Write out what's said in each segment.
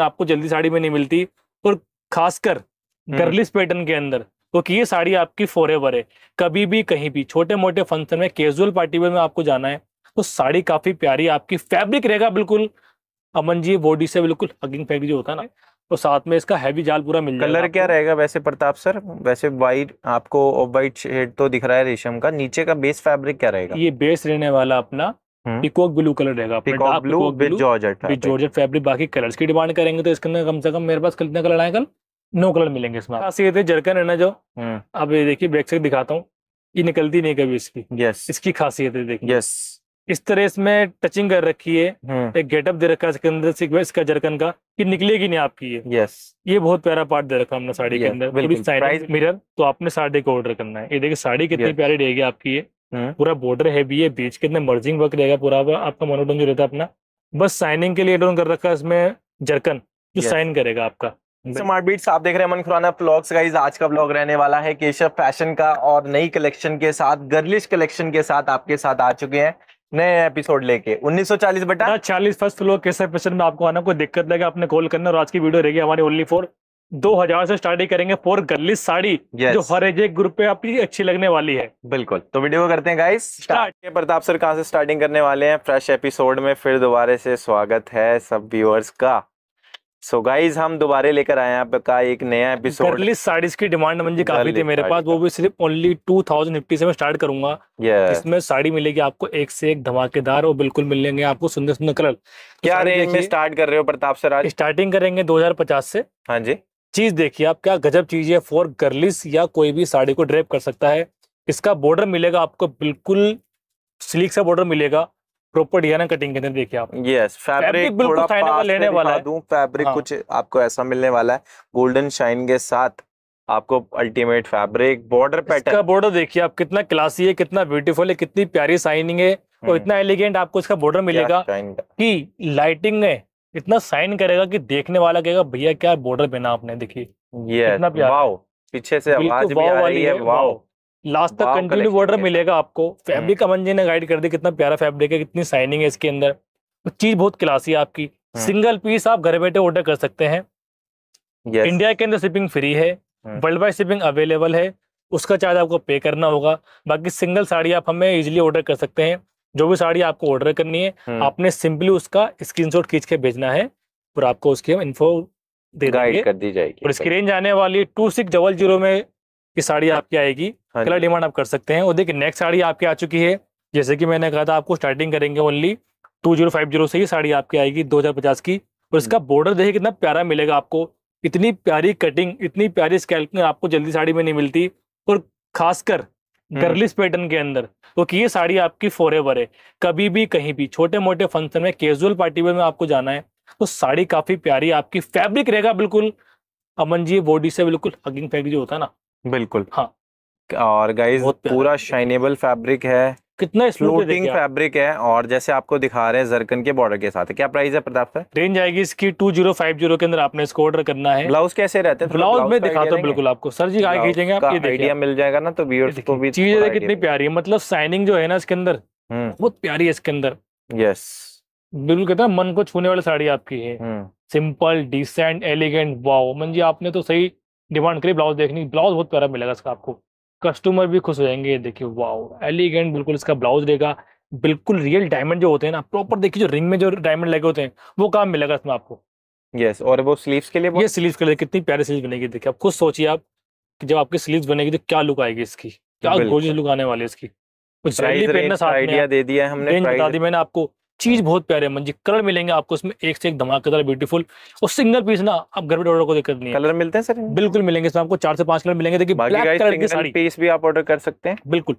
आपको जल्दी साड़ी में नहीं मिलती और खासकर गर्लिस हम्म। पैटर्न के अंदर क्योंकि ये साड़ी आपकी फॉर है कभी भी कहीं भी छोटे मोटे फंक्शन में कैजुअल पार्टी में आपको जाना है तो साड़ी काफी प्यारी आपकी फैब्रिक रहेगा बिल्कुल अमन जी बॉडी से बिल्कुल हगिंग फैग जो होता है ना तो साथ में इसका हैवी जाल पूरा मिल कलर क्या रहेगा वैसे प्रताप सर वैसे वाइट आपको वाइट शेड तो दिख रहा है रेशम का नीचे का बेस फैब्रिक क्या रहेगा ये बेस रहने वाला अपना पिकॉक ब्लू कलर रहेगा जॉर्जेट फैब्रिक बाकी कलर की डिमांड करेंगे तो इसके अंदर कम से कम मेरे पास कितने कलर आए कल नौ कलर मिलेंगे इसमें खासियत है जरकन है ना जो हम्म। अब ये देखिए बैक से दिखाता हूँ ये निकलती नहीं कभी इसकी यस इसकी खासियत है देखिए यस इस तरह इसमें टचिंग कर रखी है हम्म। एक गेटअप दे रखा है इसके अंदर इसका जरकन का कि निकलेगी नहीं आपकी ये यस ये बहुत प्यारा पार्ट दे रखा हमने साड़ी के अंदर मिरर तो आपने साड़ी को ऑर्डर करना है ये देखिए साड़ी कितनी प्यारी रहेगी आपकी ये हम्म। पूरा बॉर्डर है भी है बीच के अंदर मर्जिंग वर्क रहेगा पूरा आपका मोनोटोन जो रहता है अपना बस साइनिंग के लिए एड कर रखा है इसमें जरकन जो साइन करेगा आपका स्मार्ट बीट्स आप देख रहे हैं मन खुराना ब्लॉग्स गाइज आज का ब्लॉग रहने वाला है केशव फैशन का और नई कलेक्शन के साथ गर्लिश कलेक्शन के साथ आपके साथ आ चुके हैं नए एपिसोड लेके 1940 बटा 40 फर्स्ट फ्लोर केशव फैशन में आपको आना कोई दिक्कत लगे आपने कॉल करना और आज की वीडियो रहेगी हमारी ओनली फॉर दो हजार से स्टार्टिंग करेंगे फोर गर्लिस साड़ी yes. जो हर एज ग्रुप पे आपकी अच्छी लगने वाली है बिल्कुल तो वीडियो करते हैं गाइस स्टार्ट प्रताप सर कहाँ से स्टार्टिंग करने वाले हैं फ्रेश एपिसोड में फिर दोबारे से स्वागत है सब व्यूअर्स का सो so गाइज हम दोबारे लेकर आए हैं आपका एक नया एपिसोड गर्लिस साड़ीज की डिमांड मंजी काफी थी मेरे पास वो भी सिर्फ ओनली टू थाउजेंड फिफ्टी से मैं स्टार्ट करूंगा yeah. इसमें साड़ी मिलेगी आपको एक से एक धमाकेदार और बिल्कुल मिलेंगे आपको सुंदर सुंदर कलर तो क्या रेंज में स्टार्ट कर रहे हो प्रताप सर आज स्टार्टिंग करेंगे दो हजार पचास से हाँ जी चीज देखिए आप क्या गजब चीज है फॉर गर्लिस या कोई भी साड़ी को ड्रेप कर सकता है इसका बॉर्डर मिलेगा आपको बिल्कुल स्लीक सा बॉर्डर मिलेगा प्रॉपर डिजाइन कटिंग के अंदर देखिए आप यस फैब्रिक बिल्कुल लेने वाला है फैब्रिक हाँ। कुछ आपको ऐसा मिलने वाला है गोल्डन शाइन के साथ आपको ultimate fabric border pattern border देखिए आप कितना क्लासी है कितना ब्यूटीफुल है कितनी प्यारी साइनिंग है और हम्म। इतना एलिगेंट आपको इसका बॉर्डर मिलेगा कि लाइटिंग है इतना साइन करेगा कि देखने वाला कहेगा भैया क्या बॉर्डर पहना आपने देखिए पीछे से आवाज भी आ रही है वाओ लास्ट तक कंटिन्यू बॉर्डर मिलेगा आपको फैब्रिक हम्म। अमन जी ने गाइड कर दिया कितना प्यारा फैब्रिक है कितनी साइनिंग है इसके अंदर तो चीज बहुत क्लासी है आपकी सिंगल हम्म। पीस आप घर बैठे ऑर्डर कर सकते हैं yes. इंडिया के अंदर शिपिंग फ्री है वर्ल्ड वाइड शिपिंग अवेलेबल है उसका चार्ज आपको पे करना होगा बाकी सिंगल साड़ी आप हमें इजिली ऑर्डर कर सकते हैं जो भी साड़ी आपको ऑर्डर करनी है हम्म। आपने सिंपली उसका स्क्रीनशॉट खींच के भेजना है और आपको उसकी हम इन्फो दे गाइड कर दी जाएगी और इसकी रेंज आने वाली टू सिक्स डबल जीरो में की साड़ी आपकी आएगी कलर हाँ डिमांड आप कर सकते हैं और देखिए नेक्स्ट साड़ी आपकी आ चुकी है जैसे कि मैंने कहा था आपको स्टार्टिंग करेंगे only two zero five zero से ही साड़ी आपकी आएगी दो हजार पचास की और इसका बॉर्डर हम्म। देखिए कितना प्यारा मिलेगा आपको इतनी प्यारी कटिंग इतनी प्यारी स्कैल्पिंग आपको जल्दी साड़ी में नहीं मिलती और खासकर गर्लिस हम्म। पैटर्न के अंदर क्योंकि तो ये साड़ी आपकी फोर है कभी भी कहीं भी छोटे मोटे फंक्शन में कैजुअल पार्टी में आपको जाना है तो साड़ी काफी प्यारी आपकी फैब्रिक रहेगा बिल्कुल अमन जी बॉडी से बिल्कुल हगिंग फैब्रिक जो होता है ना बिल्कुल हाँ और गाइस पूरा शाइनेबल फैब्रिक है कितना फ्लोटिंग फैब्रिक है और जैसे आपको दिखा रहे हैं जरकन के बॉर्डर के साथ क्या प्राइस है प्रताप सर रेंज आएगी इसकी टू जीरो फाइव जीरो के अंदर आपने इसको ऑर्डर करना है ब्लाउज कैसे रहते हैं ब्लाउज में दिखाता हूँ बिल्कुल आपको सर जी आगे खींचेंगे आप ये आइडिया मिल जाएगा ना तो भी चीज कितनी प्यारी है मतलब साइनिंग जो है ना इसके अंदर हम्म। बहुत प्यारी है इसके अंदर यस बिल्कुल कहते हैं मन को छूने वाली साड़ी आपकी है सिंपल डिसेंट एलिगेंट वाओ मन जी आपने तो सही डिमांड करी ब्लाउज देखनी ब्लाउज बहुत प्यारा मिलेगा इसका आपको कस्टमर भी खुश हो जाएंगे देखिए वाओ एलिगेंट बिल्कुल इसका ब्लाउज रहेगा बिल्कुल रियल डायमंड जो होते हैं ना प्रॉपर देखिए जो रिंग में जो डायमंड लगे होते हैं वो काम मिलेगा इसमें आपको यस yes, और वो स्लीव्स के लिए ये स्लीव्स के लिए कितनी प्यारी स्लीव बनेगी देखिए आप खुद सोचिए आप कि जब आपकी स्लीव्स बनेगी तो क्या लुक आएगी इसकी क्या गोजिस लुक आने वाली है इसकी कुछ आइडिया दे दिया हमने बता दी मैंने आपको चीज बहुत प्यारे कलर मिलेंगे आपको उसमें एक से एक धमाकेदार ब्यूटीफुल और सिंगल पीस ना आप घर बैठे ऑर्डर को दिक्कत नहीं कलर मिलते हैं सर बिल्कुल मिलेंगे इसमें आपको चार से पांच कलर मिलेंगे देखिए ब्लैक कलर की साड़ी पीस भी आप ऑर्डर कर सकते हैं बिल्कुल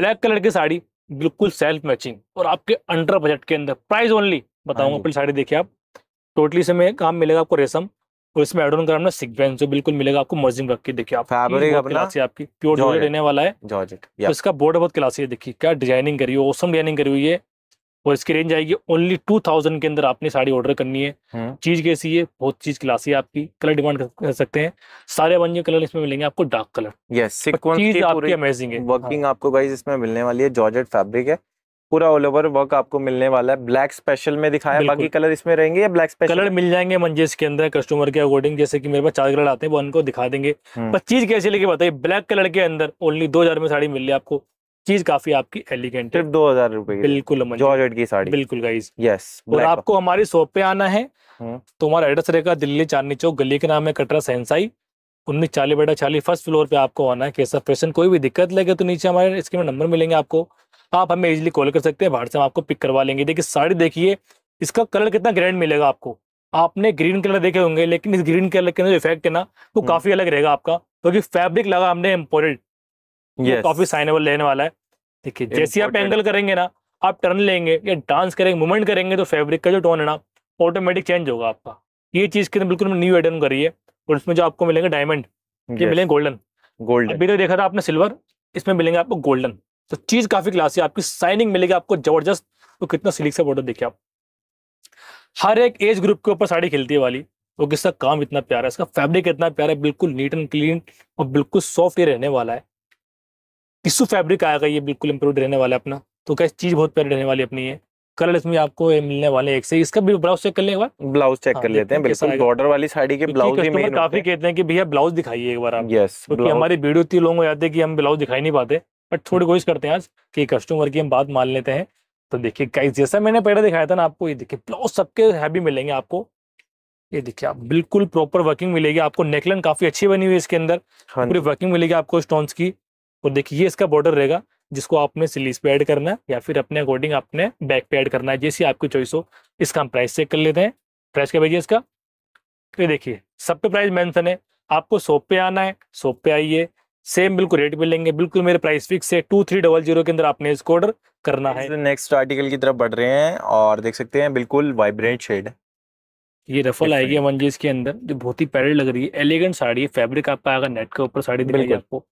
ब्लैक कलर की साड़ी बिल्कुल सेल्फ मैचिंग और आपके अंडर बजट के अंदर प्राइस ओनली बताऊंगा हाँ अपनी साड़ी देखिए आप टोटली से में काम मिलेगा आपको रेशम और इसमें एड ऑन कर हमने सिक्वेंस जो बिल्कुल मिलेगा आपको मर्जिंग रख के देखिए आप फैब्रिक अपना आपकी प्योर जॉर्जेट लेने वाला है जॉर्जेट तो इसका बॉर्डर बहुत क्लासी है देखिए क्या डिजाइनिंग करी हुई औसम डिजाइनिंग करी हुई है और इसकी रेंज आएगी ओनली टू थाउजेंड के अंदर आपने साड़ी ऑर्डर करनी है हम्म। चीज कैसी है बहुत चीज क्लासी है आपकी कलर डिमांड कर सकते हैं सारे वन कलर इसमें मिलेंगे आपको डार्क कलर यस आपकी अमेजिंग है वर्किंग हाँ। आपको गाइस इसमें मिलने वाली है जॉर्जेट फैब्रिक है पूरा ऑल ओवर वर्क आपको मिलने वाला है ब्लैक स्पेशल में दिखाया बाकी कलर इसमें रहेंगे या ब्लैक स्पेशल कलर मिल जाएंगे मंजेस के अंदर कस्टमर के अकॉर्डिंग जैसे कि मेरे पास चार कलर आते हैं वो उनको दिखा देंगे हम्म। पर चीज कैसी लगी बताइए ब्लैक कलर के अंदर ओनली दो हजार में साड़ी मिल रही है आपको चीज काफी आपकी एलिगेंट सिर्फ दो हजार रुपए बिल्कुल जॉर्जेट की साड़ी बिल्कुल गाइज यस और आपको हमारी शॉप पे आना है तो हमारा एड्रेस रहेगा दिल्ली चांदनी चौक गली के नाम है कटरा सहनसाई उन्नीस चालीस बेटा चालीस फर्स्ट फ्लोर पे आपको आना है कैसा फैशन कोई भी दिक्कत लगे तो नीचे हमारे इसके में नंबर मिलेंगे आपको आप हमें इजिली कॉल कर सकते हैं बाहर से हम आपको पिक करवा लेंगे देखिए साड़ी देखिए इसका कलर कितना ग्रैंड मिलेगा आपको आपने ग्रीन कलर देखे होंगे लेकिन इस ग्रीन कलर के अंदर इफेक्ट है ना वो हम्म। काफी अलग रहेगा आपका क्योंकि फैब्रिक लगा हमने इम्पोर्टेड yes. काफी साइनेबल लेने वाला है देखिए जैसे आप एंगल करेंगे ना आप टर्न लेंगे या डांस करेंगे मूवमेंट करेंगे तो फैब्रिक का जो टोन है ना ऑटोमेटिक चेंज होगा आपका ये चीज के तो बिल्कुल न्यू एडन करी है और इसमें जो आपको मिलेंगे डायमंड ये मिलेंगे गोल्डन गोल्डन अभी तो देखा था आपने सिल्वर इसमें मिलेंगे आपको गोल्डन तो चीज काफी क्लासी है आपकी साइनिंग मिलेगी आपको जबरदस्त तो कितना सिलिक से बॉर्डर देखिए आप हर एक एज ग्रुप के ऊपर साड़ी खिलती है वाली तो किसका काम इतना प्यारा है इसका फैब्रिक इतना प्यारा है बिल्कुल नीट एंड क्लीन और बिल्कुल सॉफ्ट ही रहने वाला है टिश्यू फैब्रिक आएगा ये बिल्कुल इंप्रूव रहने वाला है अपना तो क्या चीज़ बहुत प्यारी रहने वाली अपनी है कलर इसमें आपको मिलने वाले एक से इसका भी ब्लाउज चेक कर ले ब्लाउज चेक हाँ, कर लेते हैं बिल्कुल बॉर्डर वाली साड़ी के ब्लाउज भी मेन काफी कहते हैं कि भैया ब्लाउज दिखाइए एक बार आप यस क्योंकि हमारी वीडियो इतनी लोगों को याद है कि हम ब्लाउज दिखाई नहीं पाते बट थोड़ी हम्म। कोशिश करते हैं आज कि कस्टमर की हम बात मान लेते हैं तो देखिए कई जैसा मैंने पहले दिखाया था ना आपको ये देखिए ब्लाउज सबके हैवी मिलेंगे आपको ये देखिए आप बिल्कुल प्रॉपर वर्किंग मिलेगी आपको नेकलाइन काफी अच्छी बनी हुई है इसके अंदर हाँ पूरी वर्किंग मिलेगी आपको स्टोन्स की और देखिए ये इसका बॉर्डर रहेगा जिसको आपने सिलीस पे ऐड करना है या फिर अपने अकॉर्डिंग आपने बैक पे ऐड करना है जैसी आपकी चॉइस हो इसका हम प्राइस चेक कर लेते हैं प्राइस क्या भेजिए इसका ये देखिए सब पे प्राइस मेंशन है आपको शॉप पे आना है शॉप पे आइए सेम बिल्कुल रेट लेंगे बिल्कुल मेरे प्राइस फिक्स है टू थ्री डबल जीरो के अंदर आपने इसको ऑर्डर करना है नेक्स्ट आर्टिकल की तरफ बढ़ रहे हैं और देख सकते हैं बिल्कुल वाइब्रेंट शेड ये रफल आएगी वन जी इसके अंदर जो बहुत ही पैर लग रही है एलिगेंट साड़ी है फैब्रिक आपका आएगा नेट के ऊपर साड़ी दिखाई आपको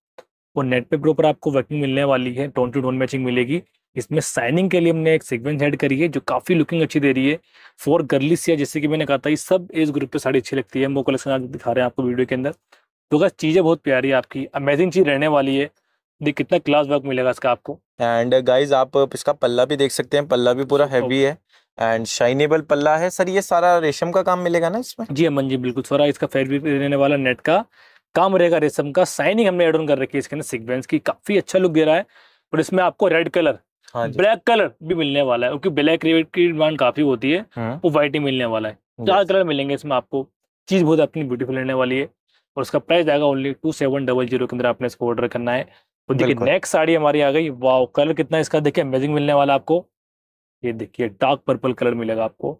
वो नेट पे ऊपर आपको वर्किंग मिलने वाली है टोन टू टोन मैचिंग मिलेगी इसमें साइनिंग के लिए हमने एक सीक्वेंस ऐड करी है जो काफ़ी लुकिंग अच्छी दे रही है फोर गर्लिस या जैसे कि मैंने कहा था ये सब एज ग्रुप पे साड़ी अच्छी लगती है वो कलेक्शन आज दिखा रहे हैं आपको वीडियो के अंदर तो बस चीज़ें बहुत प्यारी है आपकी अमेजिंग चीज़ रहने वाली है देख कितना क्लास वर्क मिलेगा इसका आपको एंड गाइज आप इसका पल्ला भी देख सकते हैं पल्ला भी पूरा हैवी है एंड शाइनेबल पल्ला है सर ये सारा रेशम का काम मिलेगा ना इसमें जी अमन जी बिल्कुल सारा इसका भी रहने वाला नेट का काम रहेगा रेशम का साइनिंग हमने एड ऑन कर रखी है इसके अंदर सिक्वेंस की काफी अच्छा लुक दे रहा है और इसमें आपको रेड कलर हाँ ब्लैक कलर भी मिलने वाला है क्योंकि ब्लैक रेड की डिमांड काफी होती है हाँ। वो व्हाइट ही मिलने वाला है चार कलर मिलेंगे इसमें आपको चीज बहुत अपनी ब्यूटीफुल रहने वाली है और उसका प्राइस आएगा only two seven double zero के अंदर आपने इसको ऑर्डर करना है तो देखिए नेक्स्ट साड़ी हमारी आ गई वाओ कलर कितना इसका देखिए अमेजिंग मिलने वाला आपको ये देखिए डार्क पर्पल कलर मिलेगा आपको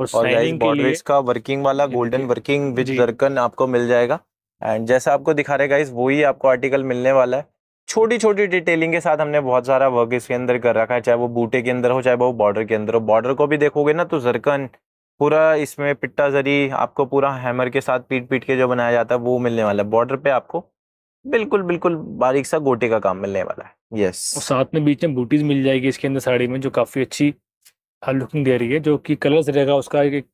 और, और के लिए इसका वर्किंग वाला गोल्डन वर्किंग विच जर्कन आपको मिल जाएगा एंड जैसा आपको दिखा रहे गाइज वही आपको आर्टिकल मिलने वाला है छोटी छोटी डिटेलिंग के साथ हमने बहुत सारा वर्क इसके अंदर कर रखा है चाहे वो बूटे के अंदर हो चाहे वो बॉर्डर के अंदर हो बॉर्डर को भी देखोगे ना तो जरकन पूरा इसमें पिट्टा जरी आपको पूरा हैमर के साथ पीट पीट के जो बनाया जाता है वो मिलने वाला है बॉर्डर पे आपको बिल्कुल बिल्कुल बारीक सा गोटे का काम मिलने वाला है यस साथ में बीच में बूटीज मिल जाएगी इसके अंदर साड़ी में जो काफी अच्छी लुकिंग दे रही है जो कि कलर्स रहेगा उसका एक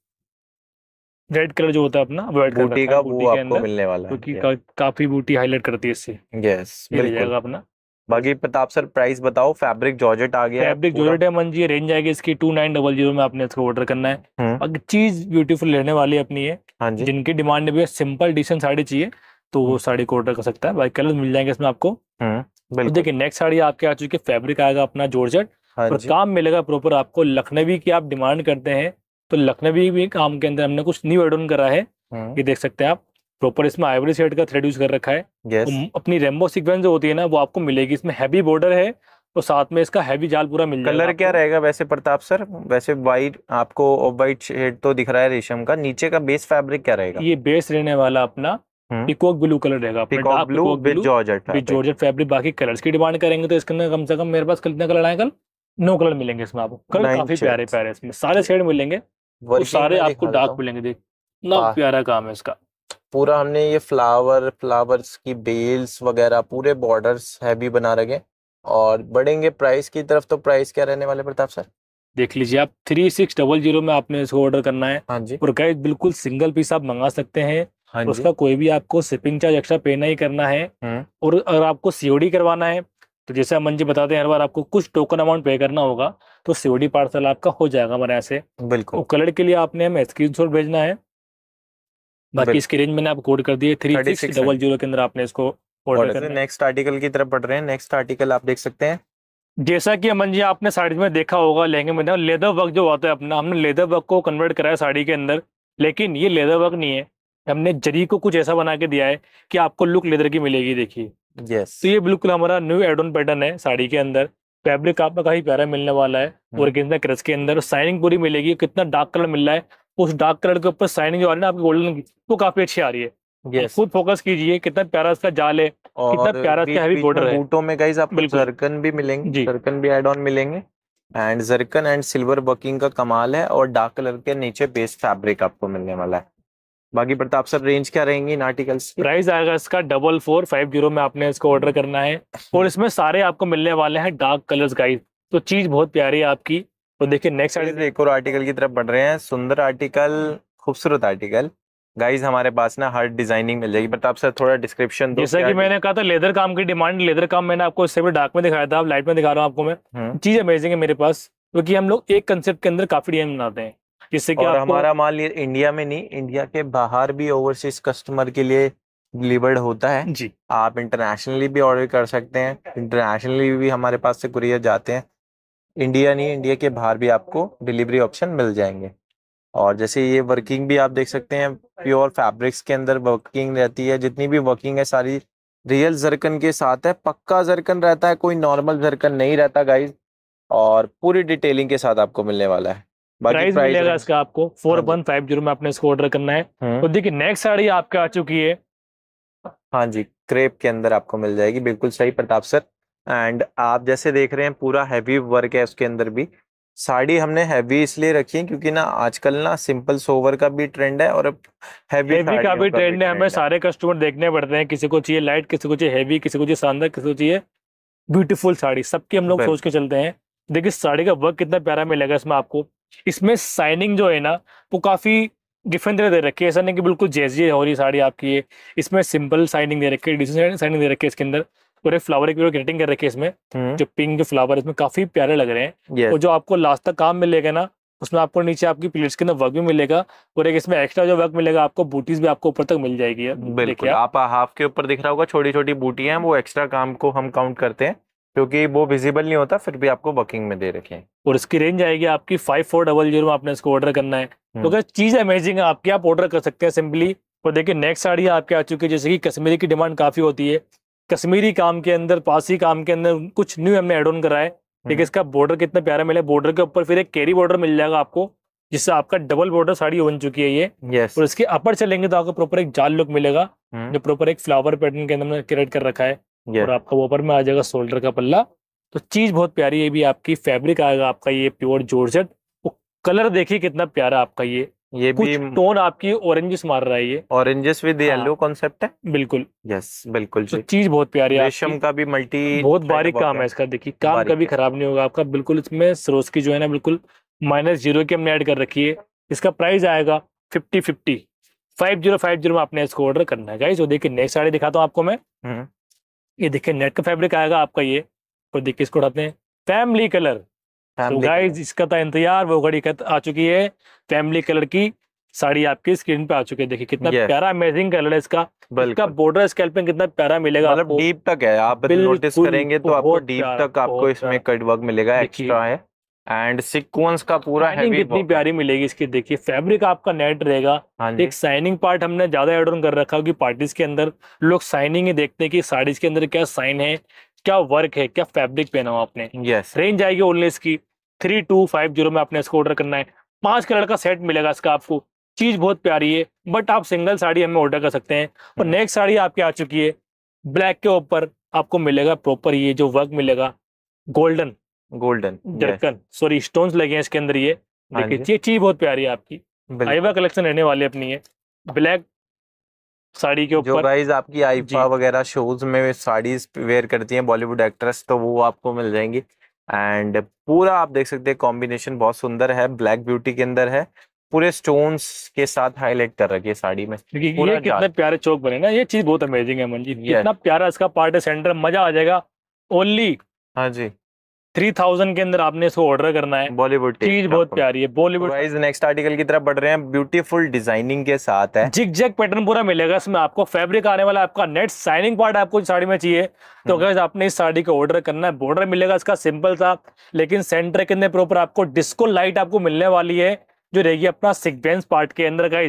रेड कलर जो होता है अपना वाइट कलर बूटी का वो आपको मिलने वाला है क्योंकि का, काफी बूटी हाईलाइट करती है इससे यस बिल्कुल अपना बाकी प्रताप सर प्राइस बताओ फैब्रिक जॉर्जेट आ गया फैब्रिक जॉर्जेट है मन जी रेंज आएगी इसकी टू नाइन डबल जीरो में आपने इसको ऑर्डर करना है हम्म। बाकी चीज ब्यूटीफुल रहने वाली है अपनी है हाँ जिनकी डिमांड भी है सिंपल डिसेंट साड़ी चाहिए तो वो हम्म। साड़ी को ऑर्डर कर सकता है बाकी कलर मिल जाएंगे इसमें आपको तो देखिए नेक्स्ट साड़ी आपके आ चुकी है फैब्रिक आएगा अपना जॉर्जेट हाँ और काम मिलेगा प्रॉपर आपको लखनवी की आप डिमांड करते हैं तो लखनवी भी काम के अंदर हमने कुछ न्यू एड ऑन करा है हम्म। ये देख सकते हैं आप प्रॉपर इसमें आइवरी सेट का थ्रेड यूज कर रखा है yes. तो अपनी रेमबो सीक्वेंस जो होती है ना वो आपको मिलेगी इसमें हैवी बॉर्डर है तो साथ में इसका हैवी जाल पूरा मिल जाएगा कलर क्या रहेगा वैसे प्रताप सर वैसे वाइट आपको वाइट शेड तो दिख रहा है रेशम का नीचे का बेस फैब्रिक क्या रहेगा ये बेस रहने वाला अपना पिकॉक ब्लू कलर रहेगा ब्लू जॉर्जेट फैब्रिक बाकी कलर की डिमांड करेंगे तो इसके अंदर कम से कम मेरे पास कितने कलर आएगा कल कलर मिलेंगे इसमें आपको कलर काफी प्यारे प्यारे इसमें सारे शेड मिलेंगे वो सारे आपको डार्क मिलेंगे देख ना प्यारा काम है इसका पूरा हमने ये फ्लावर फ्लावर्स की बेल्स वगैरह पूरे बॉर्डर्स है भी बना रखे और बढ़ेंगे प्राइस की तरफ तो प्राइस क्या रहने वाले प्रताप सर देख लीजिए आप थ्री सिक्स डबल जीरो में आपने इसको ऑर्डर करना है हाँ जी और गाइस बिल्कुल सिंगल पीस आप मंगा सकते हैं हाँ उसका कोई भी आपको शिपिंग चार्ज एक्स्ट्रा पे नहीं करना है हम्म। और अगर आपको सीओडी करवाना है तो जैसे अमन जी बताते हैं हर बार आपको कुछ टोकन अमाउंट पे करना होगा तो सीओडी पार्सल आपका हो जाएगा हमारे यहाँ से बिल्कुल तो कलर के लिए आपने हमें स्क्रीन भेजना है बाकी इसकी रेंज मैंने आप कोड कर दिए थ्री सिक्स डबल जीरो के अंदर आपने इसको नेक्स्ट आर्टिकल की तरफ बढ़ रहे हैं नेक्स्ट आर्टिकल आप देख सकते हैं जैसा कि अमन जी आपने साड़ी में देखा होगा लहंगे में लेदर वर्क जो होता है अपना हमने लेदर वर्क को कन्वर्ट कराया साड़ी के अंदर लेकिन ये लेदर वर्क नहीं है हमने जरी को कुछ ऐसा बना के दिया है कि आपको लुक लेदर की मिलेगी देखिए yes. तो ये बिल्कुल हमारा न्यू एडोन पैटर्न है साड़ी के अंदर फैब्रिक आपका काफी प्यारा मिलने वाला है हम्म। और कितना क्रच के अंदर साइनिंग पूरी मिलेगी कितना डार्क कलर मिल रहा है उस डार्क कलर के ऊपर साइनिंग जो आ रही है आपकी गोल्डन की वो काफी अच्छी आ रही है yes. खुद फोकस कीजिए कितना प्यारा इसका जाल है कितना प्यारा इसका हैवी बॉर्डर है बूटों में गाइस आपको भी मिलेंगे भी एड ऑन मिलेंगे and zircon and silver working का कमाल है और डार्क कलर के नीचे बेस फैब्रिक आपको मिलने वाला है बाकी प्रताप सर रेंज क्या रहेंगी इन आर्टिकल्स प्राइस आएगा इसका डबल फोर फाइव जीरो में आपने इसको ऑर्डर करना है और इसमें सारे आपको मिलने वाले हैं डार्क कलर्स गाइड तो चीज बहुत प्यारी है आपकी तो देखिए नेक्स्ट आर्टिकल एक और आर्टिकल की तरफ बढ़ रहे हैं सुंदर आर्टिकल खूबसूरत आर्टिकल गाइज हमारे पास ना हर डिजाइनिंग मिल जाएगी प्रताप सर थोड़ा डिस्क्रिप्शन जैसे जैसा कि मैंने कहा था लेदर काम की डिमांड लेदर काम मैंने आपको इससे भी डार्क में दिखाया था लाइट में दिखा रहा हूँ आपको मैं हम्म। चीज अमेजिंग है मेरे पास क्योंकि हम लोग एक कंसेप्ट के अंदर काफी डिजाइन बनाते हैं जिससे कि हमारा माल ये इंडिया में नहीं इंडिया के बाहर भी ओवरसीज कस्टमर के लिए डिलीवर्ड होता है जी आप इंटरनेशनली भी ऑर्डर कर सकते हैं इंटरनेशनली भी हमारे पास से कुरियर जाते हैं इंडिया नहीं इंडिया के बाहर भी आपको डिलीवरी ऑप्शन मिल जाएंगे और जैसे ये वर्किंग भी आप देख सकते हैं प्योर फैब्रिक्स के अंदर वर्किंग रहती है जितनी भी वर्किंग है सारी रियल जरकन के साथ है पक्का जरकन रहता है कोई नॉर्मल जरकन नहीं रहता गाइज और पूरी डिटेलिंग के साथ आपको मिलने वाला है प्राइस मिलेगा इसका आपको हाँ फोर वन फाइव जीरो में आपने इसको ऑर्डर करना है हम्म। तो देखिए नेक्स्ट साड़ी आपके आ चुकी है हाँ जी क्रेप के अंदर आपको मिल जाएगी बिल्कुल सही प्रताप सर एंड आप जैसे देख रहे हैं पूरा हैवी वर्क है उसके अंदर भी साड़ी हमने हैवी इसलिए रखी है क्योंकि ना आजकल ना सिंपल सोवर का भी ट्रेंड है और हैवी, हैवी का भी ट्रेंड है हमें सारे कस्टमर देखने पड़ते हैं किसी को चाहिए लाइट किसी को चाहिए हैवी किसी को चाहिए शानदार किसी को चाहिए ब्यूटीफुल साड़ी सबकी हम लोग सोच के चलते हैं देखिए साड़ी का वर्क कितना प्यारा मिलेगा इसमें आपको इसमें साइनिंग जो है ना वो काफ़ी डिफरेंट तरह दे रखी है ऐसा नहीं कि बिल्कुल जैसी हो रही साड़ी आपकी ये इसमें सिंपल साइनिंग दे रखी है डिजिटल साइनिंग दे रखी है इसके अंदर पूरे फ्लावर की ग्रेटिंग कर रखी है इसमें हम्म। जो पिंक जो फ्लावर इसमें काफ़ी प्यारे लग रहे हैं और जो आपको लास्ट तक काम मिलेगा ना उसमें आपको नीचे आपकी प्लेट्स के अंदर वर्क भी मिलेगा और एक इसमें एक्स्ट्रा जो वर्क मिलेगा आपको बूटीज भी आपको ऊपर तक मिल जाएगी बिल्कुल आप हाफ के ऊपर दिख रहा होगा छोटी छोटी बूटी हैं वो एक्स्ट्रा काम को हम काउंट करते हैं क्योंकि वो विजिबल नहीं होता फिर भी आपको वर्किंग में दे रखे हैं और इसकी रेंज आएगी आपकी फाइव फोर डबल जीरो में आपने इसको ऑर्डर करना है तो हम्म। अगर चीज़ अमेजिंग है आपकी आप ऑर्डर कर सकते हैं सिंपली और देखिए नेक्स्ट साड़ी आपके आ चुकी है जैसे कि कश्मीरी की डिमांड काफ़ी होती है कश्मीरी काम के अंदर पासी काम के अंदर कुछ न्यू हमने एड ऑन करा है ठीक है हम्म। इसका बॉर्डर कितना प्यारा मिला बॉर्डर के ऊपर फिर एक कैरी बॉर्डर मिल जाएगा आपको जिससे आपका डबल बॉर्डर साड़ी बन चुकी है ये yes. और इसके अपर चलेंगे तो आपको प्रॉपर एक जाल लुक मिलेगा हम्म। जो प्रॉपर एक फ्लावर पैटर्न के अंदर क्रिएट कर रखा है और आपका ऊपर में आ जाएगा शोल्डर का पल्ला तो चीज बहुत प्यारी ये भी आपकी फैब्रिक आएगा आपका ये प्योर जॉर्जेट वो कलर देखिए कितना प्यारा आपका ये ये भी टोन आपकी ऑरेंजेस मार रहा है ये ऑरेंजेस विद येलो कॉन्सेप्ट है बिल्कुल यस बिल्कुल तो चीज बहुत प्यारी है रेशम का भी मल्टी बहुत बारीक काम है इसका देखिए काम कभी खराब नहीं होगा आपका बिल्कुल इसमें सरोज की जो है ना बिल्कुल माइनस जीरो की हमने ऐड कर रखी है इसका प्राइस आएगा fifty fifty five zero five zero में आपने इसको ऑर्डर करना है गाइस वो देखिए नेक्स्ट साड़ी दिखाता हूँ आपको मैं हम्म। ये देखिए नेट का फैब्रिक आएगा आपका ये और तो देखिए इसको उठाते हैं फैमिली कलर तो गाइस इसका था तो इंतजार वो घड़ी आ चुकी है फैमिली कलर की साड़ी आपकी स्क्रीन पे आ चुकी है देखिए कितना yes. प्यारा अमेजिंग कलर है इसका इसका बॉर्डर स्कैल्पिंग कितना प्यारा मिलेगा मतलब डीप तक है आप नोटिस करेंगे तो आपको डीप तक आपको इसमें कट वर्क मिलेगा एक्स्ट्रा है एंड सिक्वेंस का पूरा हैवी कितनी प्यारी मिलेगी इसकी देखिए फैब्रिक आपका नेट रहेगा हाँ एक साइनिंग पार्ट हमने ज्यादा एड ऑन कर रखा है पार्टीज के अंदर लोग साइनिंग ही देखते हैं कि साड़ीज के अंदर क्या साइन है क्या वर्क है क्या फैब्रिक पहना हुआ आपने यस रेंज आएगी ओनली इसकी थ्री टू फाइव जीरो में आपने इसको ऑर्डर करना है पांच कलर का सेट मिलेगा इसका आपको चीज बहुत प्यारी है बट आप सिंगल साड़ी हमें ऑर्डर कर सकते हैं और नेक्स्ट हम्म। साड़ी आपकी आ चुकी है ब्लैक के ऊपर आपको मिलेगा प्रॉपर ये जो वर्क मिलेगा golden golden zircon sorry stone लगे हैं इसके अंदर ये हाँ देखिए चीज बहुत प्यारी है आपकी आईवा कलेक्शन रहने वाली अपनी है ब्लैक साड़ी के ऊपर गाइस आपकी आईफा वगैरह शोज में साड़ी वेयर करती हैं बॉलीवुड एक्ट्रेस तो वो आपको मिल जाएंगी एंड पूरा आप देख सकते हैं कॉम्बिनेशन बहुत सुंदर है ब्लैक ब्यूटी के अंदर है पूरे स्टोन्स के साथ हाईलाइट कर रखी है साड़ी में ये कितने प्यारे चौक बने ना ये चीज बहुत अमेजिंग है मंजी इतना प्यारा इसका पार्ट है सेंटर मजा आ जाएगा ओनली हाँ जी थ्री थाउजेंड के अंदर आपने इसको ऑर्डर करना है बॉलीवुड चीज बहुत प्यारी है बॉलीवुड वाइज नेक्स्ट आर्टिकल की तरफ बढ़ रहे हैं ब्यूटीफुल डिजाइनिंग के साथ है जिग जैक पैटर्न पूरा मिलेगा इसमें आपको फैब्रिक आने वाला आपका नेट साइनिंग पार्ट आपको साड़ी में चाहिए तो अगर हम्म। आपने इस साड़ी का ऑर्डर करना है बॉर्डर मिलेगा इसका सिंपल सा लेकिन सेंटर के अंदर प्रॉपर आपको डिस्को लाइट आपको मिलने वाली है जो रहेगी अपना सिक्वेंस पार्ट के अंदर का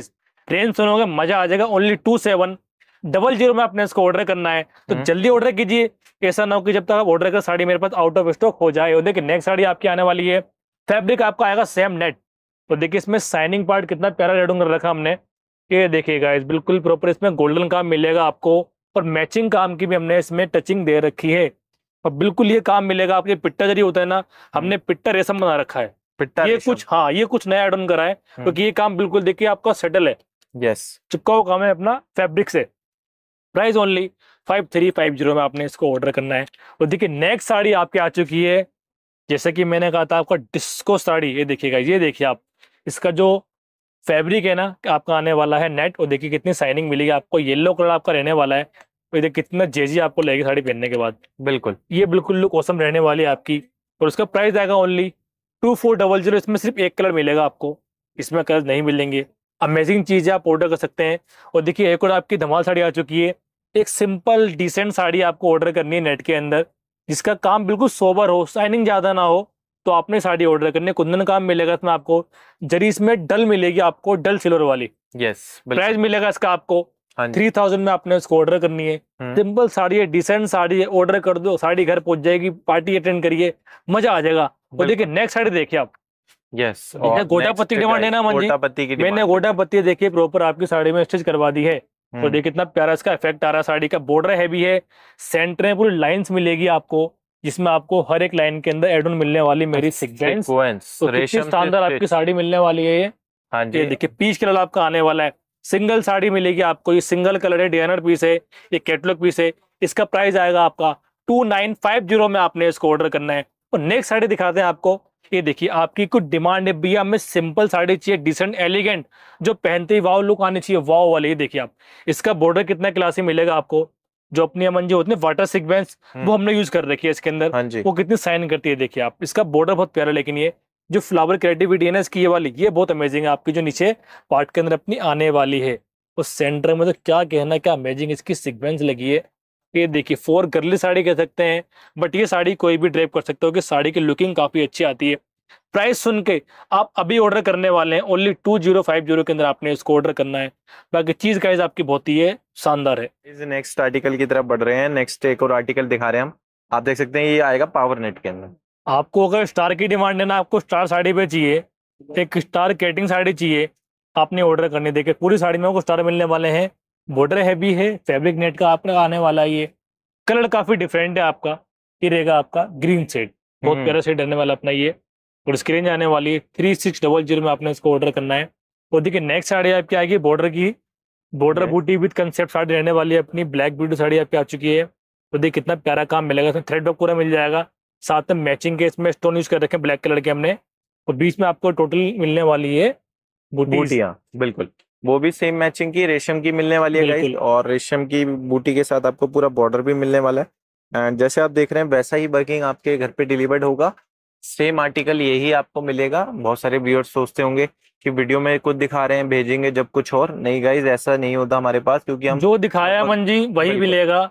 रेंज सुनोगे मजा आ जाएगा only two seven double zero में आपने इसको ऑर्डर करना है तो हम्म। जल्दी ऑर्डर कीजिए ऐसा ना हो कि जब तक आप ऑर्डर कर साड़ी मेरे पास आउट ऑफ स्टॉक हो जाए और देखिए नेक्स्ट साड़ी आपकी आने वाली है फैब्रिक आपका आएगा सेम नेट तो देखिए इसमें साइनिंग पार्ट कितना प्यारा रेडों कर रखा हमने ये देखिएगा इस बिल्कुल प्रॉपर इसमें गोल्डन काम मिलेगा आपको और मैचिंग काम की भी हमने इसमें टचिंग दे रखी है और बिल्कुल ये काम मिलेगा आपके पिट्टा जरिए होता है ना हमने हम्म। पिट्टा रेशम बना रखा है पिट्टा ये कुछ हाँ ये कुछ नया एड ऑन करा है हम्म। क्योंकि ये काम बिल्कुल देखिए आपका सेटल है यस चिपका हुआ काम है अपना फैब्रिक से price only five three five zero में आपने इसको ऑर्डर करना है और देखिए नेक्स्ट साड़ी आपके आ चुकी है जैसे कि मैंने कहा था आपका डिस्को साड़ी ये देखिएगा ये देखिए आप इसका जो फैब्रिक है ना आपका आने वाला है नेट और देखिए कितनी साइनिंग मिलेगी आपको येलो कलर आपका रहने वाला है और देखिए कितना जेजी आपको लगेगी साड़ी पहनने के बाद बिल्कुल ये बिल्कुल लुक औसम रहने वाली है आपकी और उसका प्राइस आएगा only two four double zero इसमें सिर्फ एक कलर मिलेगा आपको इसमें कलर नहीं मिलेंगे अमेजिंग चीज़ है आप ऑर्डर कर सकते हैं और देखिए एक और आपकी धमाल साड़ी आ चुकी है एक सिंपल डिसेंट साड़ी आपको ऑर्डर करनी है नेट के अंदर जिसका काम बिल्कुल सोबर हो शाइनिंग ज़्यादा ना हो तो आपने साड़ी ऑर्डर करनी है कुंदन काम मिलेगा इसमें आपको जरी इसमें डल मिलेगी आपको डल सिल्वर वाली यस प्राइस मिलेगा इसका आपको थ्री हाँ थाउजेंड में आपने उसको ऑर्डर करनी है सिंपल हम्म। साड़ी है डिसेंट साड़ी है ऑर्डर कर दो साड़ी घर पहुंच जाएगी पार्टी अटेंड करिए मजा आ जाएगा और देखिए नेक्स्ट साड़ी देखिए आप यस गोटापत्ती डिमांड है ना मन जी मैंने गोटापत्ती देखिए प्रॉपर आपकी साड़ी में स्टिच करवा दी है तो हम्म। देखिए कितना प्यारा इसका इफेक्ट आ रहा है साड़ी का बॉर्डर हैवी है सेंटर में पूरी लाइंस मिलेगी आपको जिसमें आपको हर एक लाइन के अंदर एड मिलने वाली मेरी अच्छा, तो शानदार आपकी साड़ी मिलने वाली है ये हाँ जी देखिए पीच कलर आपका आने वाला है सिंगल साड़ी मिलेगी आपको ये सिंगल कलर है डिजाइनर पीस है ये कैटलॉग पीस है इसका प्राइस आएगा आपका टू नाइन फाइव जीरो में आपने इसको ऑर्डर करना है और नेक्स्ट साड़ी दिखाते हैं आपको ये देखिए आपकी कुछ डिमांड है भैया हमें सिंपल साड़ी चाहिए डिसेंट एलिगेंट जो पहनते ही वाव लुक आने चाहिए वाव वाले ये देखिए आप इसका बॉर्डर कितना क्लासी मिलेगा आपको जो अपनी अमन जी होती है वाटर सिक्वेंस वो हमने यूज कर रखी है इसके अंदर हाँ वो कितनी साइन करती है देखिए आप इसका बॉर्डर बहुत प्यारा लेकिन ये जो फ्लावर क्रिएटिविटी है ना इसकी ये वाली ये बहुत अमेजिंग है आपकी जो नीचे पार्ट के अंदर अपनी आने वाली है उस सेंटर में तो क्या कहना क्या अमेजिंग इसकी सिक्वेंस लगी है ये देखिए फोर गर्ली साड़ी कह सकते हैं बट ये साड़ी कोई भी ड्रेप कर सकते हो कि साड़ी की लुकिंग काफ़ी अच्छी आती है प्राइस सुन के आप अभी ऑर्डर करने वाले हैं only two zero five zero के अंदर आपने इसको ऑर्डर करना है बाकी चीज का आपकी बहुत ही शानदार है इस नेक्स्ट आर्टिकल की तरफ बढ़ रहे हैं नेक्स्ट एक और आर्टिकल दिखा रहे हैं हम आप देख सकते हैं ये आएगा पावर नेट के अंदर आपको अगर स्टार की डिमांड है ना आपको स्टार साड़ी पे चाहिए एक स्टार कैटिंग साड़ी चाहिए आपने ऑर्डर करनी देखिए पूरी साड़ी में आपको स्टार मिलने वाले हैं बॉर्डर हैवी है फैब्रिक नेट का आपका आने वाला ये कलर काफी डिफरेंट है आपका ये रहेगा आपका ग्रीन सेट बहुत हम्म। प्यारा सेट रहने वाला अपना ये और स्क्रीन आने वाली है थ्री सिक्स डबल जीरो में आपने इसको ऑर्डर करना है और देखिए नेक्स्ट साड़ी आपकी आएगी बॉर्डर की बॉर्डर बूटी विद कंसेप्ट साड़ी रहने वाली है अपनी ब्लैक ब्यूटी साड़ी आपकी आ चुकी है और देखिए कितना प्यारा काम मिलेगा इसमें थ्रेड वर्क पूरा मिल जाएगा साथ में मैचिंग के इसमें स्टोन यूज कर रखे ब्लैक कलर के हमने और बीच में आपको टोटल मिलने वाली है बूटियाँ बिल्कुल वो भी सेम मैचिंग की रेशम की मिलने वाली है गाइस और रेशम की बूटी के साथ आपको पूरा बॉर्डर भी मिलने वाला है एंड जैसे आप देख रहे हैं वैसा ही वर्किंग आपके घर पे डिलीवर्ड होगा सेम आर्टिकल यही आपको मिलेगा बहुत सारे व्यूअर्स सोचते होंगे कि वीडियो में कुछ दिखा रहे हैं भेजेंगे जब कुछ और नहीं गाइज ऐसा नहीं होता हमारे पास क्योंकि हम जो दिखाया मन जी वही मिलेगा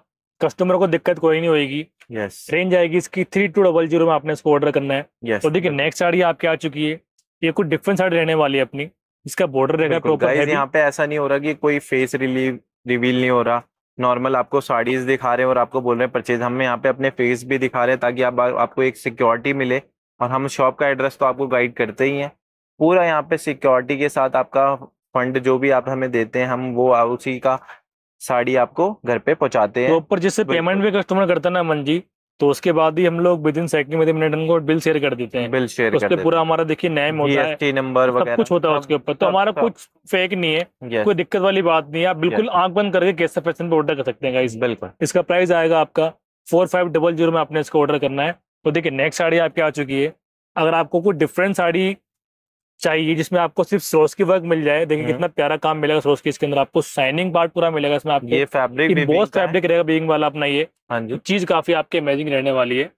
कस्टमर को दिक्कत कोई नहीं होगी यस रेंज आएगी इसकी थ्री टू डबल जीरो में आपने इसको ऑर्डर करना है यस तो देखिए नेक्स्ट साड़ी आपकी आ चुकी है ये कुछ डिफरेंट साड़ी रहने वाली है अपनी इसका बॉर्डर रहेगा प्रॉपर यहाँ पे ऐसा नहीं हो रहा कि कोई फेस रिलीव रिवील नहीं हो रहा नॉर्मल आपको साड़ीज दिखा रहे हैं और आपको बोल रहे हैं परचेज हम यहाँ पे अपने फेस भी दिखा रहे हैं ताकि आप आपको एक सिक्योरिटी मिले और हम शॉप का एड्रेस तो आपको गाइड करते ही हैं पूरा यहाँ पे सिक्योरिटी के साथ आपका फंड जो भी आप हमें देते हैं हम वो उसी का साड़ी आपको घर पे पहुंचाते हैं प्रॉपर जैसे पेमेंट भी कस्टमर करता ना अमन जी तो उसके बाद ही हम लोग विद इन सेकंड में मिनट उनको बिल शेयर कर देते हैं बिल शेयर उस पर पूरा हमारा देखिए नेम होता है नंबर सब कुछ होता है उसके ऊपर तो हमारा कुछ फेक नहीं है कोई दिक्कत वाली बात नहीं है आप बिल्कुल आंख बंद करके कैसे फैशन पे ऑर्डर कर सकते हैं इस बिल्कुल इसका प्राइस आएगा आपका फोर फाइव डबल जीरो में आपने इसको ऑर्डर करना है तो देखिए नेक्स्ट साड़ी आपकी आ चुकी है अगर आपको कोई डिफरेंट साड़ी चाहिए जिसमें आपको सिर्फ सरोस की वर्क मिल जाए देखिए हम्म। कितना प्यारा काम मिलेगा सरोस की इसके अंदर आपको शाइनिंग पार्ट पूरा मिलेगा इसमें आपको ये फैब्रिक बहुत फैब्रिक रहेगा बीइंग वाला अपना ये हाँ जी तो चीज काफी आपके अमेजिंग रहने वाली है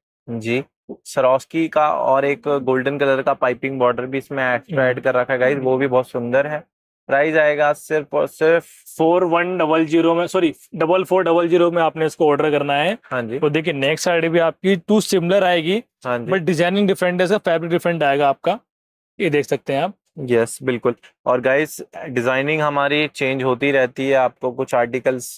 जी सरोस्की का और एक गोल्डन कलर का पाइपिंग बॉर्डर भी इसमें ऐड हम्म। कर रखा है वो भी बहुत सुंदर है प्राइस आएगा सिर्फ और सिर्फ फोर वन डबल जीरो में sorry double four double zero में आपने इसको ऑर्डर करना है हाँ जी तो देखिए नेक्स्ट साइड भी आपकी टू सिमिलर आएगी हाँ जी बट डिजाइनिंग डिफरेंट है फैब्रिक डिफरेंट आएगा आपका ये देख सकते हैं आप यस yes, बिल्कुल और गाइस डिजाइनिंग हमारी चेंज होती रहती है आपको कुछ आर्टिकल्स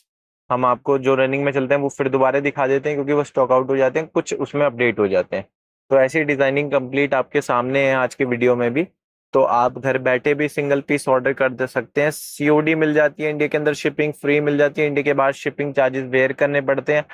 हम आपको जो रनिंग में चलते हैं वो फिर दोबारा दिखा देते हैं क्योंकि वो स्टॉक आउट हो जाते हैं कुछ उसमें अपडेट हो जाते हैं तो ऐसी डिजाइनिंग कंप्लीट आपके सामने है आज के वीडियो में भी तो आप घर बैठे भी सिंगल पीस ऑर्डर कर दे सकते हैं सीओडी मिल जाती है इंडिया के अंदर शिपिंग फ्री मिल जाती है इंडिया के बाहर शिपिंग चार्जेस बेयर करने पड़ते हैं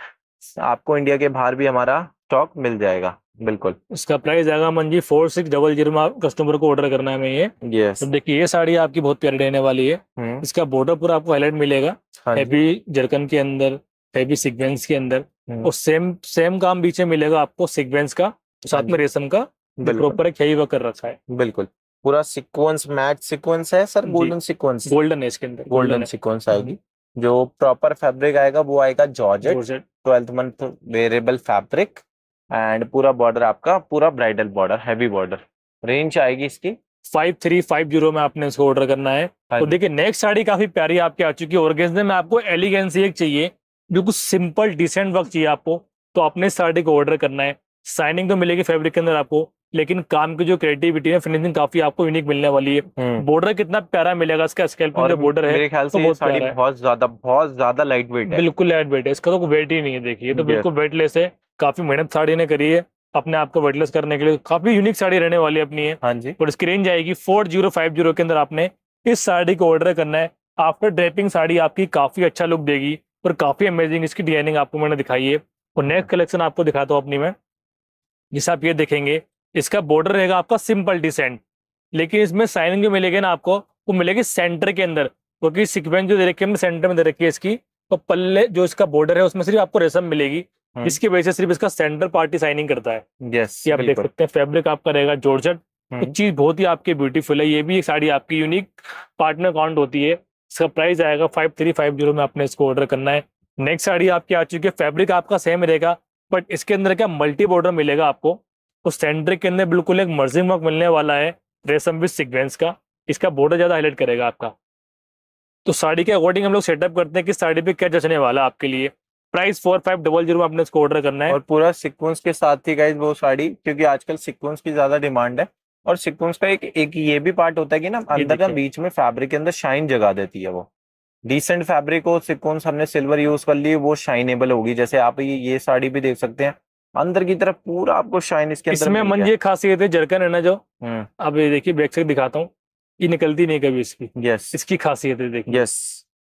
आपको इंडिया के बाहर भी हमारा स्टॉक मिल जाएगा बिल्कुल इसका प्राइस आएगा मन जी फोर सिक्स डबल जीरो में कस्टमर को ऑर्डर करना है ये yes. तो देखिए ये साड़ी आपकी बहुत प्यारी रहने वाली है हुँ. हम्म। इसका बॉर्डर पूरा आपको हाईलाइट मिलेगा हैवी हाँ जरकन के अंदर हैवी सिक्वेंस के अंदर हम्म। और सेम सेम काम बीच में मिलेगा आपको सिक्वेंस का साथ हाँ में रेशम का प्रॉपर एक हैवी वर्क रखा है बिल्कुल पूरा सिक्वेंस मैच सिक्वेंस है सर गोल्डन सिक्वेंस गोल्डन है इसके अंदर गोल्डन हम्म। सिक्वेंस आएगी जो प्रॉपर फैब्रिक आएगा वो आएगा georgette twelfth month variable fabric and पूरा बॉर्डर आपका पूरा bridal border heavy border range आएगी इसकी फाइव थ्री फाइव जीरो में आपने इसको ऑर्डर करना है हाँ तो देखिए नेक्स्ट साड़ी काफी प्यारी आपकी आ चुकी है और में आपको एलिगेंसी एक चाहिए बिल्कुल सिंपल डिसेंट वर्क चाहिए आपको तो अपने साड़ी को ऑर्डर करना है साइनिंग तो मिलेगी फैब्रिक के अंदर आपको लेकिन काम की जो क्रिएटिविटी है फिनिशिंग काफी आपको यूनिक मिलने वाली है बॉर्डर हम्म। कितना प्यारा मिलेगा इसका स्केल्प जो बॉर्डर है मेरे ख्याल तो से तो बहुत साड़ी बहुत ज्यादा बहुत ज्यादा लाइट वेट है बिल्कुल लाइट वेट है इसका तो वेट ही नहीं है देखिए तो बिल्कुल वेटलेस है काफी मेहनत साड़ी ने करी है अपने आप को वेटलेस करने के लिए काफी यूनिक साड़ी रहने वाली अपनी है हाँ जी और इसकी रेंज आएगी फोर जीरो फाइव जीरो के अंदर आपने इस साड़ी को ऑर्डर करना है आफ्टर ड्रेपिंग साड़ी आपकी काफी अच्छा लुक देगी और काफी अमेजिंग इसकी डिजाइनिंग आपको मैंने दिखाई है और नेक्स्ट कलेक्शन आपको दिखाता हूँ अपनी मैं जिसे आप ये देखेंगे इसका बॉर्डर रहेगा आपका सिंपल डिसेंट लेकिन इसमें साइनिंग जो मिलेगी ना आपको वो मिलेगी सेंटर के अंदर क्योंकि सिक्वेंस जो दे रखी है सेंटर में दे रखी है इसकी तो पल्ले जो इसका बॉर्डर है उसमें सिर्फ आपको रेशम मिलेगी जिसकी हाँ। वजह से सिर्फ इसका सेंटर पार्टी साइनिंग करता है यस आप देख सकते हैं फैब्रिक आपका रहेगा जॉर्जट हाँ। चीज बहुत ही आपकी ब्यूटीफुल है ये भी एक साड़ी आपकी यूनिक पार्टनर काउंट होती है इसका प्राइस आएगा फाइव थ्री फाइव जीरो में आपने इसको ऑर्डर करना है नेक्स्ट साड़ी आपकी आ चुकी है फैब्रिक आपका सेम रहेगा बट इसके अंदर क्या मल्टी बॉर्डर मिलेगा आपको तो सेंटर के अंदर बिल्कुल एक मर्जिंग वर्क मिलने वाला है रेशम विद सिक्वेंस का इसका बॉर्डर ज़्यादा हाईलाइट करेगा आपका तो साड़ी के अकॉर्डिंग हम लोग सेटअप करते हैं कि साड़ी पे क्या जचने वाला आपके लिए price four five double zero आपने इसको ऑर्डर करना है और पूरा सिक्वेंस के साथ ही गाइज वो साड़ी क्योंकि आजकल सिक्वेंस की ज्यादा डिमांड है और सिक्वेंस का एक एक ये भी पार्ट होता है कि ना अंदर का बीच में फैब्रिक के अंदर शाइन जगा देती है वो डिसेंट फैब्रिक हो सिक्वेंस हमने सिल्वर यूज कर ली वो शाइनेबल होगी जैसे आप ये ये साड़ी भी देख सकते हैं अंदर की तरफ पूरा आपको शाइन इसके अंदर इसमें मन ये खासियत है जरकन है ना जो हम्म। अब ये देखिए बैक से दिखाता हूँ ये निकलती नहीं कभी इसकी यस इसकी खासियत है देखिए यस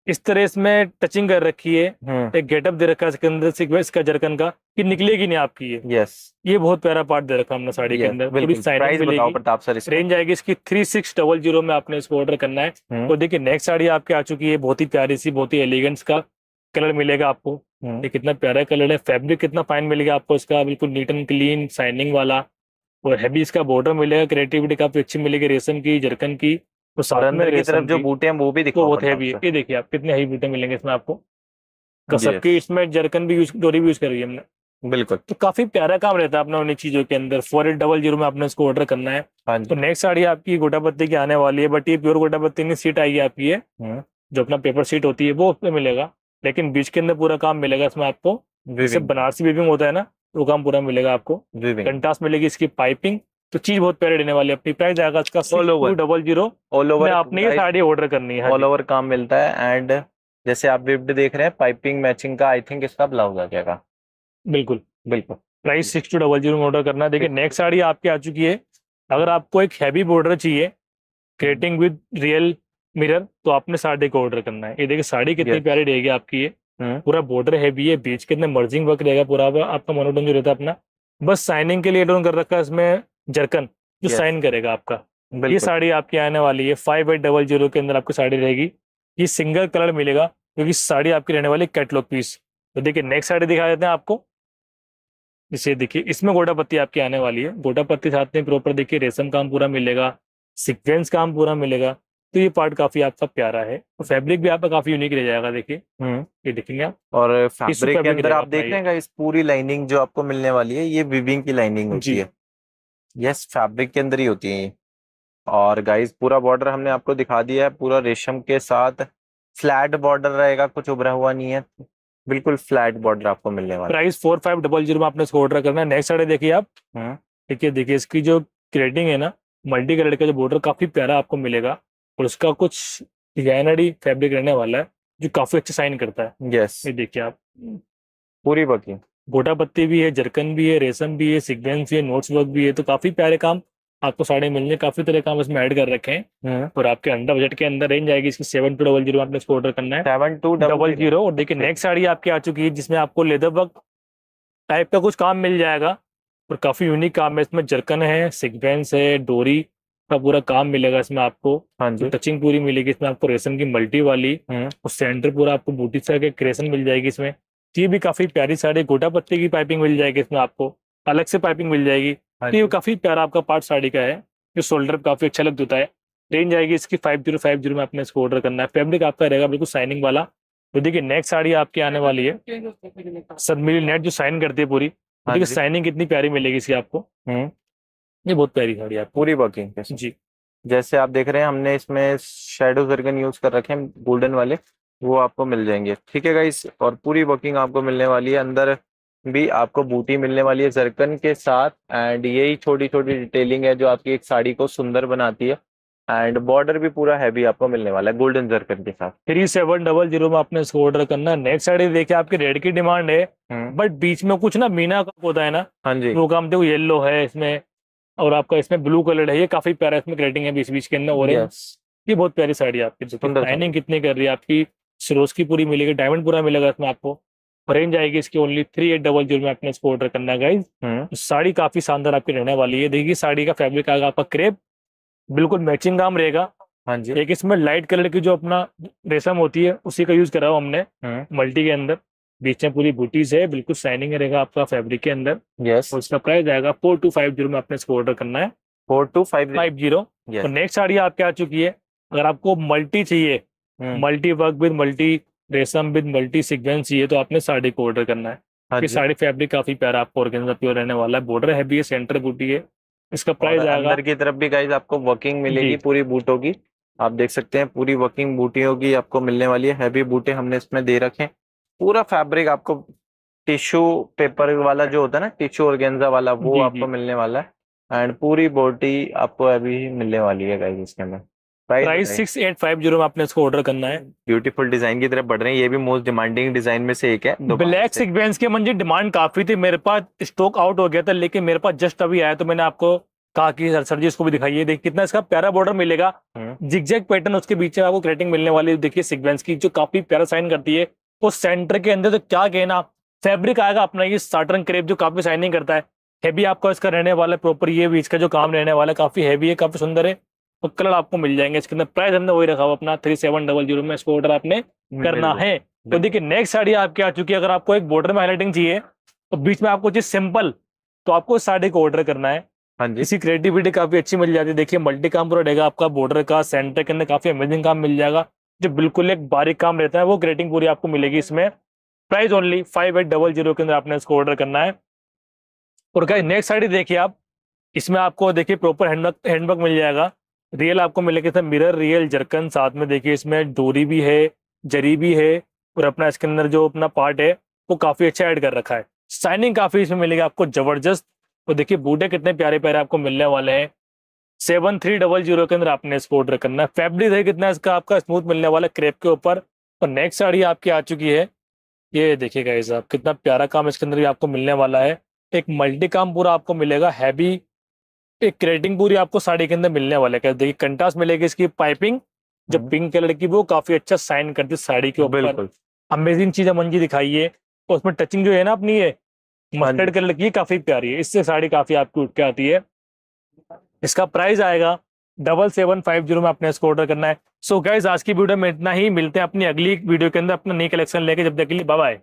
इस तरह इसमें टचिंग कर रखी है हम्म। एक गेटअप दे रखा है इसके अंदर इसका जरकन का कि निकलेगी नहीं आपकी ये यस ये बहुत प्यारा पार्ट दे रखा हमने साड़ी के अंदर थोड़ी प्राइस बताओ प्रताप सर रेंज आएगी इसकी थ्री सिक्स डबल जीरो में आपने इसको ऑर्डर करना है तो देखिए नेक्स्ट साड़ी आपकी आ चुकी है बहुत ही प्यारी सी बहुत ही एलिगेंस का कलर मिलेगा आपको हम्म। ये कितना प्यारा कलर है फेब्रिक कितना फाइन मिलेगा आपको इसका बिल्कुल नीट एंड क्लीन शाइनिंग वाला और हैवी इसका बॉर्डर मिलेगा क्रिएटिविटी काफी अच्छी मिलेगी रेशम की जरकन की तो साथ की तरफ जो बूटे हैं वो भी दिखो तो वो थे भी ये देखिए आप कितने हाई बूटे मिलेंगे इसमें आपको कसब की इसमें जरकन भी यूज डोरी भी यूज करी है हमने बिल्कुल तो काफी प्यारा काम रहता है अपना उन्हीं चीजों के अंदर फोर एट डबल जीरो में आपने इसको ऑर्डर करना है हाँ तो नेक्स्ट साड़ी आपकी गोटा पत्ती की आने वाली है बट ये प्योर गोटा पत्ती नहीं सीट आएगी आपकी है हम्म। जो अपना पेपर सीट होती है वो उसमें मिलेगा लेकिन बीच के अंदर पूरा काम मिलेगा इसमें आपको जैसे बनारसी वीविंग होता है ना वो काम पूरा मिलेगा आपको कंटास मिलेगी इसकी पाइपिंग तो चीज बहुत प्यारी देने वाली अपनी प्राइस आएगा इसका all double zero all over आपने ये साड़ी ऑर्डर करनी है ऑल हाँ ओवर काम मिलता है एंड जैसे आप विप्ड देख रहे हैं पाइपिंग मैचिंग का आई थिंक इसका ब्लाउज आ जाएगा बिल्कुल बिल्कुल price six two double zero में ऑर्डर करना है देखिए नेक्स्ट साड़ी आपकी आ चुकी है अगर आपको एक हैवी बॉर्डर चाहिए क्रिएटिंग विद रियल मिरर तो आपने साड़ी को ऑर्डर करना है ये देखिए साड़ी कितनी प्यारी रहेगी आपकी ये हम्म। पूरा बॉर्डर हैवी है बीच कितने मर्जिंग वर्क रहेगा पूरा आपका मोनोटोन जो रहता है अपना बस साइनिंग के लिए डोन कर रखा है इसमें जरकन जो yes. साइन करेगा आपका ये साड़ी आपकी आने वाली है फाइव एट डबल जीरो के अंदर आपकी साड़ी रहेगी ये सिंगल कलर मिलेगा क्योंकि साड़ी आपकी रहने वाली कैटलॉग पीस तो देखिए नेक्स्ट साड़ी दिखा देते हैं आपको इसे देखिए इसमें पत्ती आपकी आने वाली है पत्ती साथ में प्रॉपर देखिए रेशम काम पूरा मिलेगा सिक्वेंस काम पूरा मिलेगा तो ये पार्ट काफी आपका प्यारा है तो फैब्रिक भी आपका काफी यूनिक रह जाएगा देखिए हम्म। ये देखेंगे आप और फैब्रिक के अंदर आप देखेंगे इस पूरी लाइनिंग जो आपको मिलने वाली है ये विविंग की लाइनिंग होती है यस फैब्रिक के अंदर ही होती है और गाइस पूरा बॉर्डर हमने आपको दिखा दिया है पूरा रेशम के साथ फ्लैट बॉर्डर रहेगा कुछ उभरा हुआ नहीं है बिल्कुल फ्लैट बॉर्डर आपको मिलने वाला price four five double zero में आपने इसको ऑर्डर करना है नेक्स्ट साइड देखिए आप हम्म। ठीक है देखिए इसकी जो क्रेडिंग है ना मल्टी कलर का जो बॉर्डर काफी प्यारा आपको मिलेगा और उसका कुछ डिजाइनरी फैब्रिक रहने वाला है जो काफी अच्छा साइन करता है यस ये देखिए आप पूरी बाकी गोटा पत्ती भी है जरकन भी है रेशम भी है सिक्वेंस भी है नोट्स वर्क भी है तो काफी प्यारे काम आपको साड़े मिलने काफी तरह काम इसमें ऐड कर रखे हैं हम्म। और आपके अंडर बजट के अंदर रेंज आएगी इसकी सेवन टू डबल जीरो आपने इसको ऑर्डर करना है सेवन टू डबल जीरो और देखिए नेक्स्ट साड़ी आपकी आ चुकी है जिसमें आपको लेदर वर्क टाइप का कुछ काम मिल जाएगा और काफी यूनिक काम है इसमें जरकन है सिग्वेंस है डोरी का पूरा काम मिलेगा इसमें आपको हाँ जी टचिंग पूरी मिलेगी इसमें आपको रेशम की मल्टी वाली हम्म। और सेंटर पूरा आपको बूटी से क्रेशन मिल जाएगी इसमें ये भी काफी प्यारी साड़ी गोटा पत्ती की पाइपिंग मिल जाएगी इसमें आपको अलग से पाइपिंग मिल जाएगी तो ये काफी प्यारा आपका पार्ट साड़ी का है ये शोल्डर काफी अच्छा लग देता है रेंज आएगी इसकी फाइव जीरो फाइव जीरो में आपने इसको ऑर्डर करना है फैब्रिक आपका रहेगा बिल्कुल साइनिंग वाला तो देखिए नेक्स्ट साड़ी आपकी आने वाली है सदमिली नेट जो साइन करती है पूरी हाँ देखिए साइनिंग कितनी प्यारी मिलेगी इसकी आपको हम्म। ये बहुत प्यारी साड़ी है पूरी वर्किंग जी जैसे आप देख रहे हैं हमने इसमें शेडो जर्गन यूज कर रखे हैं गोल्डन वाले वो आपको मिल जाएंगे ठीक है गाइस और पूरी वर्किंग आपको मिलने वाली है अंदर भी आपको बूटी मिलने वाली है जरकन के साथ एंड यही छोटी छोटी डिटेलिंग है जो आपकी एक साड़ी को सुंदर बनाती है एंड बॉर्डर भी पूरा हैवी आपको मिलने वाला है गोल्डन जरकन के साथ थ्री सेवन डबल जीरो में आपने इसको ऑर्डर करना नेक्स्ट साड़ी देखिए आपकी रेड की डिमांड है बट हम्म। बीच में कुछ ना मीना का होता है ना हाँ जी वो काम देखो येलो है इसमें और आपका इसमें ब्लू कलर है ये काफी प्यारा इसमें ग्रेटिंग है बीच बीच के अंदर और ये बहुत प्यारी साड़ी है आपकी लाइनिंग कितनी कर रही है आपकी सिरोज की पूरी मिलेगी डायमंड पूरा मिलेगा इसमें आपको रेंज आएगी इसकी only three eight double zero में आपने इसको ऑर्डर करना है गाइज हम्म। तो साड़ी काफी शानदार आपकी रहने वाली है देखिए साड़ी का फैब्रिक आएगा आपका क्रेप बिल्कुल मैचिंग काम रहेगा हाँ जी एक इसमें लाइट कलर की जो अपना रेशम होती है उसी का यूज करा हुआ हमने मल्टी हम्म। के अंदर बीच में पूरी बूटीज है बिल्कुल शाइनिंग रहेगा आपका फैब्रिक के अंदर यस प्राइस आएगा फोर टू फाइव जीरो में आपने इसको ऑर्डर करना है four two five five zero next sari आपके आ चुकी है अगर आपको मल्टी चाहिए hmm. Multi work with multi रेशम विद मल्टी सिक्वेंस ये तो आपने साड़ी को ऑर्डर करना है हाँ क्योंकि साड़ी फैब्रिक काफी प्यारा आपको ऑर्गेन्जा प्योर रहने वाला है बॉर्डर है भी है सेंटर बूटी है इसका प्राइस आएगा अंदर की तरफ भी गाइज आपको वर्किंग मिलेगी पूरी बूटों की आप देख सकते हैं पूरी वर्किंग बूटियों की आपको मिलने वाली है हैवी बूटे हमने इसमें दे रखे हैं पूरा फैब्रिक आपको टिश्यू पेपर वाला जो होता है ना टिश्यू ऑर्गेन्जा वाला वो आपको मिलने वाला है एंड पूरी बॉडी आपको अभी मिलने वाली है गाइज इसके अंदर price six eight five zero में आपने इसको ऑर्डर करना है ब्यूटीफुल डिजाइन की तरफ बढ़ रहे हैं ये भी मोस्ट डिमांडिंग डिजाइन में से एक है ब्लैक सिक्वेंस की मंजी डिमांड काफी थी मेरे पास स्टॉक आउट हो गया था लेकिन मेरे पास जस्ट अभी आया तो मैंने आपको कहा कि सर सर जी इसको भी दिखाइए देखिए कितना इसका प्यारा बॉर्डर मिलेगा जिगजैग हम्म। पैटर्न उसके बीच में आपको क्रेटिंग मिलने वाली देखिए सिक्वेंस की जो काफी प्यारा साइन करती है वो सेंटर के अंदर तो क्या कहना फैब्रिक आएगा अपना ये साटर्न क्रेप जो काफी साइनिंग करता है हैवी आपका इसका रहने वाला प्रॉपर ये भी इसका जो काम रहने वाला है काफी हैवी है काफी सुंदर है और तो कलर आपको मिल जाएंगे इसके अंदर प्राइस हमने वही रखा हुआ अपना थ्री सेवन डबल जीरो में इसको ऑर्डर आपने करना है तो देखिए नेक्स्ट साड़ी आपके आ चुकी है अगर आपको एक बॉर्डर में हाईलाइटिंग चाहिए तो बीच में आपको चीज सिंपल तो आपको इस साड़ी को ऑर्डर करना है हाँ जी इसी क्रिएटिविटी काफी अच्छी मिल जाती है देखिए मल्टी काम पूरा रहेगा आपका बॉर्डर का सेंटर के अंदर काफी अमेजिंग काम मिल जाएगा जो बिल्कुल एक बारीक काम रहता है वो ग्रेटिंग पूरी आपको मिलेगी इसमें price only five eight double zero के अंदर आपने इसको ऑर्डर करना है और क्या नेक्स्ट साड़ी देखिए आप इसमें आपको देखिए प्रॉपर हैंडबैग हैंडबैग मिल जाएगा रियल आपको मिलेगा सर मिरर रियल जरकन साथ में देखिए इसमें डोरी भी है जरी भी है और अपना इसके अंदर जो अपना पार्ट है वो काफ़ी अच्छा ऐड कर रखा है शाइनिंग काफ़ी इसमें मिलेगी आपको ज़बरदस्त और देखिए बूटे कितने प्यारे प्यारे आपको मिलने वाले हैं सेवन थ्री डबल जीरो के अंदर आपने इसको ऑर्डर करना है फैब्रिक है कितना इसका आपका स्मूथ मिलने वाला क्रेप के ऊपर और नेक्स्ट साड़ी आपकी आ चुकी है ये देखिएगा साहब आप कितना प्यारा काम इसके अंदर भी आपको मिलने वाला है एक मल्टी काम पूरा आपको मिलेगा हैवी एक क्रेटिंग पूरी आपको साड़ी के अंदर मिलने वाला है देखिए कंटास मिलेगी इसकी पाइपिंग जो पिंक कलर की वो काफी अच्छा साइन करती है साड़ी के ऊपर अमेजिंग चीज अमन जी दिखाई है और उसमें टचिंग जो है ना अपनी ये मस्टर्ड हाँ कलर की काफी प्यारी है इससे साड़ी काफी आपकी उठ के आती है इसका प्राइस आएगा डबल सेवन फाइव जीरो में आपने इसको ऑर्डर करना है सो so गाइज आज की वीडियो में इतना ही मिलते हैं अपनी अगली वीडियो के अंदर अपना नई कलेक्शन लेके जब देख ली लिए बाय